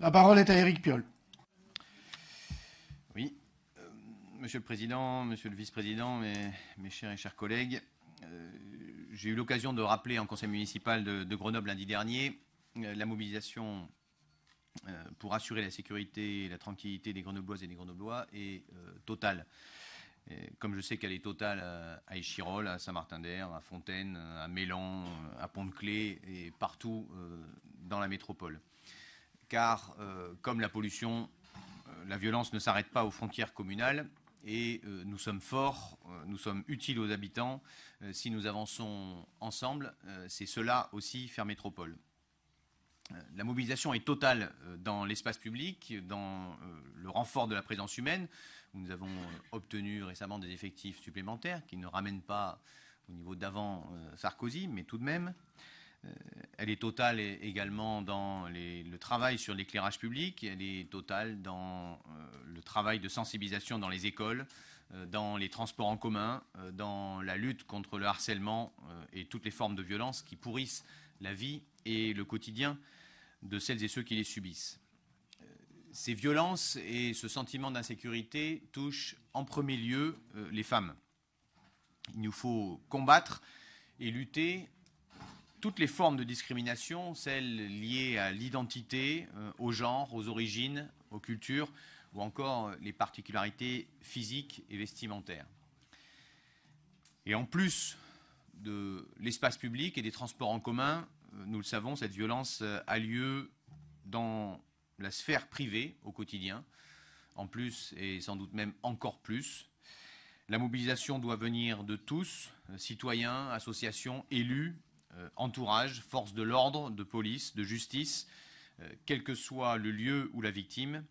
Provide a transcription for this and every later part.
La parole est à Éric Piolle. Oui, euh, Monsieur le Président, Monsieur le Vice-président, mes, mes, chers et chers collègues, euh, j'ai eu l'occasion de rappeler en Conseil municipal de, Grenoble lundi dernier euh, la mobilisation pour assurer la sécurité et la tranquillité des Grenobloises et des Grenoblois est totale. comme je sais qu'elle est totale à Échirol, à Saint-Martin-d'Air, à Fontaine, à Mélan, à Pont-de-Clé et partout dans la métropole car euh, comme la pollution, euh, la violence ne s'arrête pas aux frontières communales et euh, nous sommes forts, nous sommes utiles aux habitants si nous avançons ensemble. C'est cela aussi faire métropole. La mobilisation est totale dans l'espace public, dans le renfort de la présence humaine. nous avons obtenu récemment des effectifs supplémentaires qui ne ramènent pas au niveau d'avant Sarkozy, mais tout de même euh, elle est totale également dans le travail sur l'éclairage public, elle est totale dans euh, le travail de sensibilisation dans les écoles, euh, dans les transports en commun, dans la lutte contre le harcèlement et toutes les formes de violence qui pourrissent la vie et le quotidien de celles et ceux qui les subissent. Ces violences et ce sentiment d'insécurité touchent en premier lieu les femmes. Il nous faut combattre et lutter toutes les formes de discrimination, celles liées à l'identité, euh, au genre, aux origines, aux cultures, ou encore les particularités physiques et vestimentaires. Et en plus de l'espace public et des transports en commun, euh, nous le savons, cette violence euh, a lieu dans la sphère privée au quotidien, en plus et sans doute même encore plus. La mobilisation doit venir de tous, citoyens, associations, élus, euh, entourage, force de l'ordre, de police, de justice, euh, quel que soit le lieu où la victime,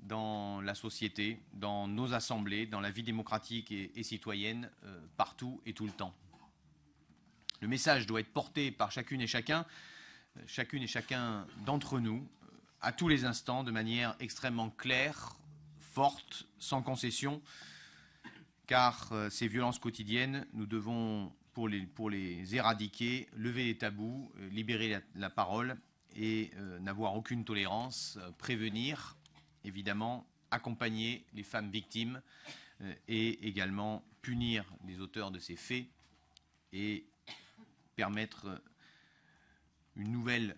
dans la société, dans nos assemblées, dans la vie démocratique et citoyenne, euh, partout et tout le temps. Le message doit être porté par chacune et chacun, chacune et chacun d'entre nous, à tous les instants, de manière extrêmement claire, forte, sans concession, car ces violences quotidiennes, nous devons pour les, pour les éradiquer, lever les tabous, euh, libérer la, parole et euh, n'avoir aucune tolérance, euh, prévenir, évidemment, accompagner les femmes victimes et également punir les auteurs de ces faits et permettre une nouvelle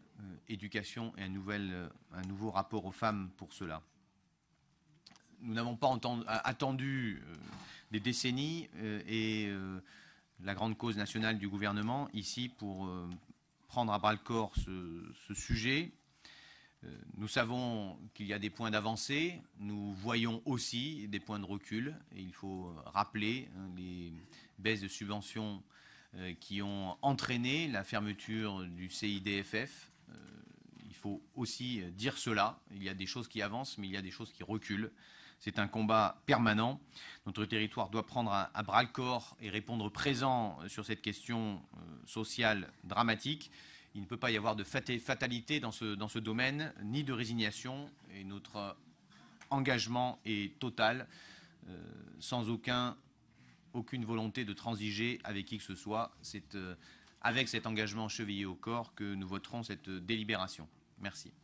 éducation et un, nouvel, un nouveau rapport aux femmes pour cela. Nous n'avons pas attendu des décennies et la grande cause nationale du gouvernement ici pour euh, prendre à bras le corps ce, sujet. Euh, nous savons qu'il y a des points d'avancée, nous voyons aussi des points de recul. Et il faut rappeler hein, les baisses de subventions euh, qui ont entraîné la fermeture du CIDFF, il faut aussi euh, dire cela. Il y a des choses qui avancent, mais il y a des choses qui reculent. C'est un combat permanent. Notre territoire doit prendre à, bras le corps et répondre présent euh, sur cette question euh, sociale dramatique. Il ne peut pas y avoir de fatalité dans ce, domaine, ni de résignation. Et notre engagement est total, sans aucun, aucune volonté de transiger avec qui que ce soit. C'est avec cet engagement chevillé au corps que nous voterons cette délibération. Merci.